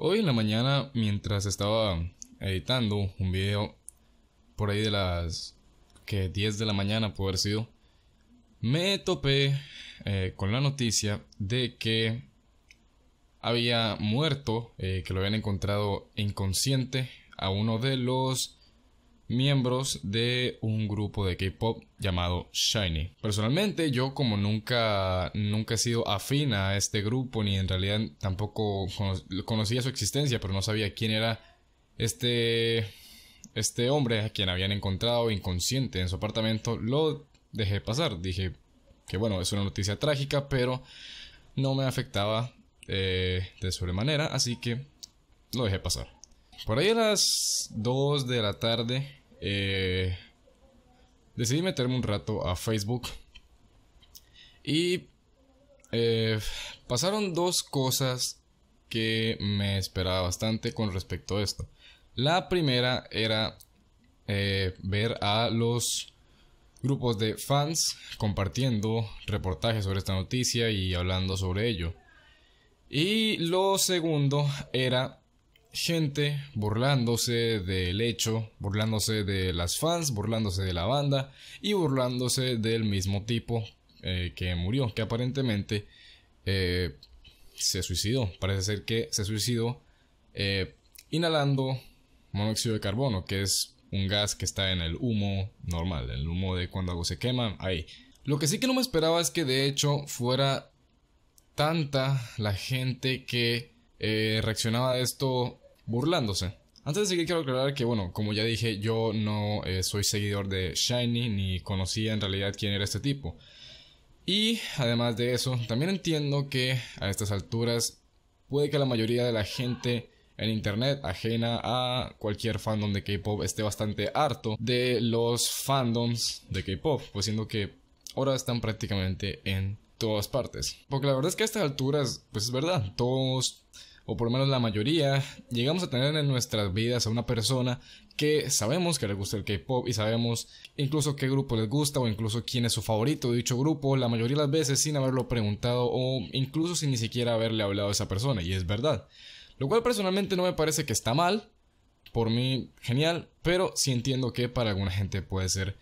Hoy en la mañana, mientras estaba editando un video por ahí de las que 10 de la mañana puede haber sido, me topé eh, con la noticia de que había muerto, eh, que lo habían encontrado inconsciente a uno de los miembros de un grupo de K-pop llamado Shiny. Personalmente, yo como nunca, nunca he sido afín a este grupo, ni en realidad tampoco conocía su existencia, pero no sabía quién era este, este hombre a quien habían encontrado inconsciente en su apartamento, lo dejé pasar. Dije que bueno, es una noticia trágica, pero no me afectaba eh, de sobremanera, así que lo dejé pasar. Por ahí a las 2 de la tarde eh, decidí meterme un rato a Facebook. Y eh, pasaron dos cosas que me esperaba bastante con respecto a esto. La primera era eh, ver a los grupos de fans compartiendo reportajes sobre esta noticia y hablando sobre ello. Y lo segundo era gente burlándose del hecho, burlándose de las fans, burlándose de la banda y burlándose del mismo tipo eh, que murió, que aparentemente eh, se suicidó. Parece ser que se suicidó eh, inhalando monóxido de carbono, que es un gas que está en el humo normal, el humo de cuando algo se quema, ahí. Lo que sí que no me esperaba es que de hecho fuera tanta la gente que reaccionaba a esto burlándose. Antes de seguir quiero aclarar que, bueno, como ya dije, yo no eh, soy seguidor de Shiny ni conocía en realidad quién era este tipo. Y además de eso, también entiendo que a estas alturas puede que la mayoría de la gente en internet ajena a cualquier fandom de K-pop esté bastante harto de los fandoms de K-pop, pues siendo que ahora están prácticamente en todas partes. Porque la verdad es que a estas alturas, pues es verdad, todos o por lo menos la mayoría, llegamos a tener en nuestras vidas a una persona que sabemos que le gusta el K-pop y sabemos incluso qué grupo les gusta o incluso quién es su favorito de dicho grupo, la mayoría de las veces sin haberlo preguntado o incluso sin ni siquiera haberle hablado a esa persona, y es verdad. Lo cual personalmente no me parece que está mal, por mí genial, pero sí entiendo que para alguna gente puede ser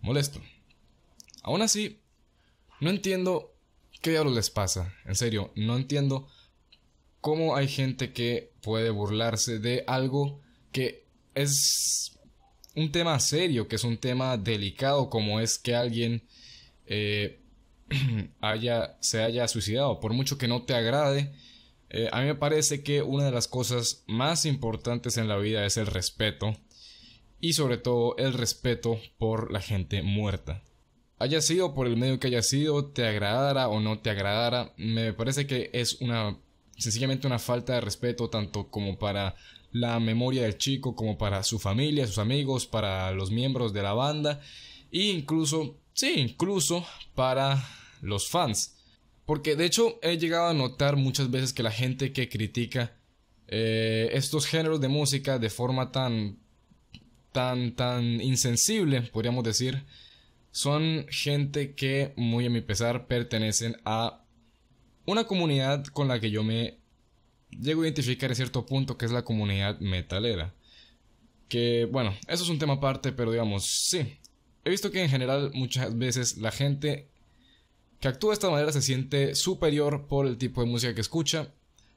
molesto. Aún así, no entiendo qué diablos les pasa, en serio, no entiendo cómo hay gente que puede burlarse de algo que es un tema serio, que es un tema delicado, como es que alguien eh, haya, se haya suicidado. Por mucho que no te agrade, eh, a mí me parece que una de las cosas más importantes en la vida es el respeto. Y sobre todo el respeto por la gente muerta. Haya sido por el medio que haya sido, te agradara o no te agradara, me parece que es una sencillamente una falta de respeto tanto como para la memoria del chico, como para su familia, sus amigos, para los miembros de la banda e incluso, sí, incluso para los fans. Porque de hecho he llegado a notar muchas veces que la gente que critica eh, estos géneros de música de forma tan, tan, tan insensible, podríamos decir, son gente que, muy a mi pesar, pertenecen a una comunidad con la que yo me llego a identificar en cierto punto, que es la comunidad metalera. Que bueno, eso es un tema aparte, pero digamos, sí. He visto que en general muchas veces la gente que actúa de esta manera se siente superior por el tipo de música que escucha.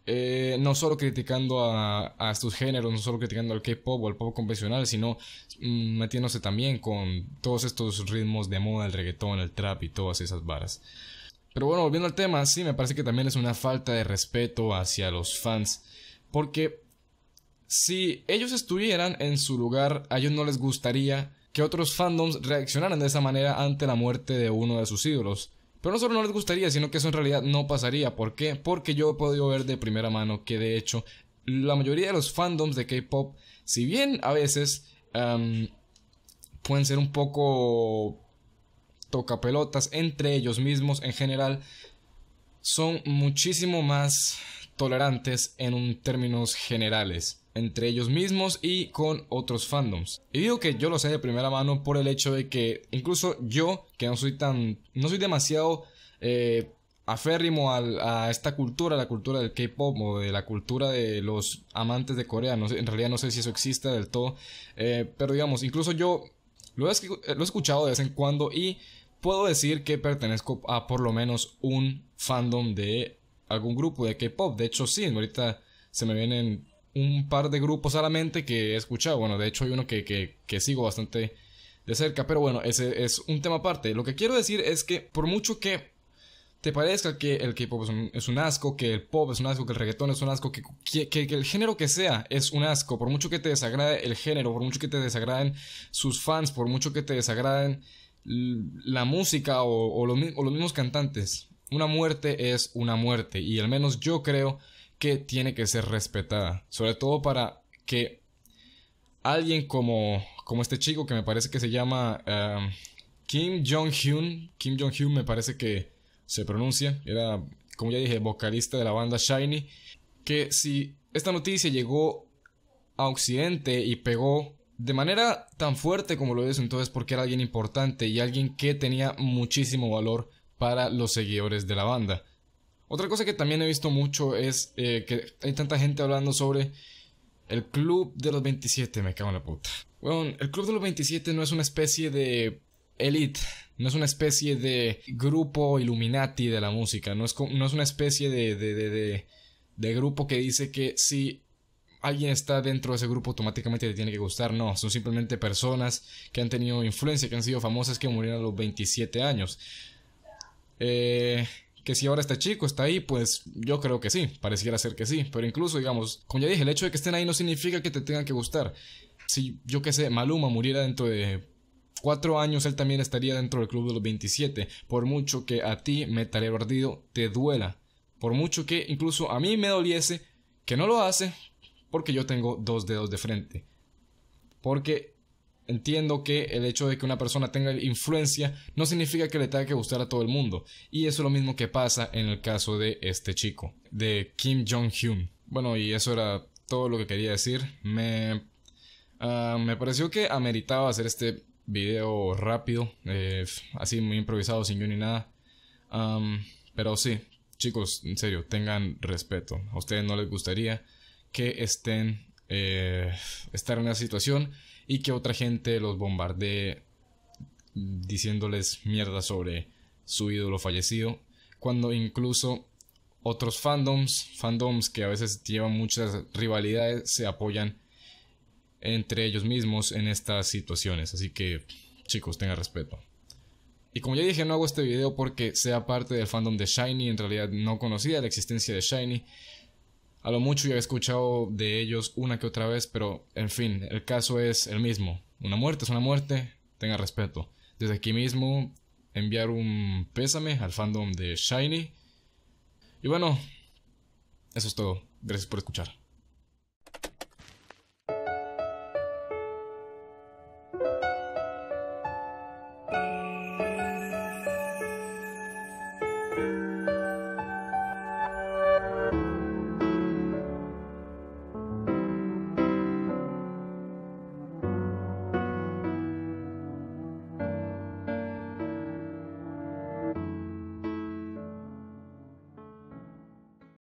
Eh, no solo criticando a, estos géneros, no solo criticando al K-pop o al pop convencional, sino mm, metiéndose también con todos estos ritmos de moda, el reggaetón, el trap y todas esas varas. Pero bueno, volviendo al tema, sí, me parece que también es una falta de respeto hacia los fans. Porque si ellos estuvieran en su lugar, a ellos no les gustaría que otros fandoms reaccionaran de esa manera ante la muerte de uno de sus ídolos. Pero no solo no les gustaría, sino que eso en realidad no pasaría. ¿Por qué? Porque yo he podido ver de primera mano que de hecho la mayoría de los fandoms de K-Pop, si bien a veces pueden ser un poco pelotas entre ellos mismos en general son muchísimo más tolerantes en términos generales entre ellos mismos y con otros fandoms. Y digo que yo lo sé de primera mano por el hecho de que incluso yo, que no soy tan, no soy demasiado eh, aférrimo a esta cultura, la cultura del K-pop o de la cultura de los amantes de Corea. en realidad no sé si eso existe del todo. Eh, pero digamos, incluso yo eh, lo he, escuchado de vez en cuando y puedo decir que pertenezco a por lo menos un fandom de algún grupo de K-pop. De hecho, sí, ahorita se me vienen un par de grupos solamente que he escuchado. Bueno, de hecho hay uno que, que, que, sigo bastante de cerca, pero bueno, ese es un tema aparte. Lo que quiero decir es que por mucho que te parezca que el K-pop es, un, asco, que el pop es un asco, que el reggaetón es un asco, que, el género que sea es un asco, por mucho que te desagrade el género, por mucho que te desagraden sus fans, por mucho que te desagraden la música o, los mismos cantantes, una muerte es una muerte y al menos yo creo que tiene que ser respetada, sobre todo para que alguien como, como este chico que me parece que se llama eh, Kim Jong-hyun, Kim Jong-hyun me parece que se pronuncia, era, como ya dije, vocalista de la banda Shiny, que si esta noticia llegó a Occidente y pegó de manera tan fuerte como lo hizo entonces porque era alguien importante y alguien que tenía muchísimo valor para los seguidores de la banda. Otra cosa que también he visto mucho es eh, que hay tanta gente hablando sobre el Club de los 27, me cago en la puta. Bueno, el Club de los 27 no es una especie de elite no es una especie de grupo Illuminati de la música, no es, no es una especie de, de, de, grupo que dice que si alguien está dentro de ese grupo automáticamente te tiene que gustar, no, son simplemente personas que han tenido influencia, que han sido famosas, que murieron a los 27 años. Eh, que si ahora este chico está ahí, pues yo creo que sí, pareciera ser que sí, pero incluso digamos, como ya dije, el hecho de que estén ahí no significa que te tengan que gustar. Si yo qué sé, Maluma muriera dentro de cuatro años él también estaría dentro del club de los 27, por mucho que a ti, metalero ardido, te duela, por mucho que incluso a mí me doliese, que no lo hace, porque yo tengo dos dedos de frente. Porque entiendo que el hecho de que una persona tenga influencia no significa que le tenga que gustar a todo el mundo. Y eso es lo mismo que pasa en el caso de este chico, de Kim Jong-hyun. Bueno, y eso era todo lo que quería decir. Me, ah, me pareció que ameritaba hacer este video rápido, eh, así muy improvisado, sin yo ni nada. pero sí, chicos, en serio, tengan respeto. A ustedes no les gustaría que estén, eh, estar en esa situación y que otra gente los bombardee diciéndoles mierda sobre su ídolo fallecido, cuando incluso otros fandoms, fandoms que a veces llevan muchas rivalidades, se apoyan entre ellos mismos en estas situaciones. Así que, chicos, tengan respeto. Y como ya dije, no hago este video porque sea parte del fandom de Shiny, en realidad no conocía la existencia de Shiny. A lo mucho ya he escuchado de ellos una que otra vez, pero en fin, el caso es el mismo. Una muerte es una muerte, tenga respeto. Desde aquí mismo, enviar un pésame al fandom de Shiny. Y bueno, eso es todo. Gracias por escuchar.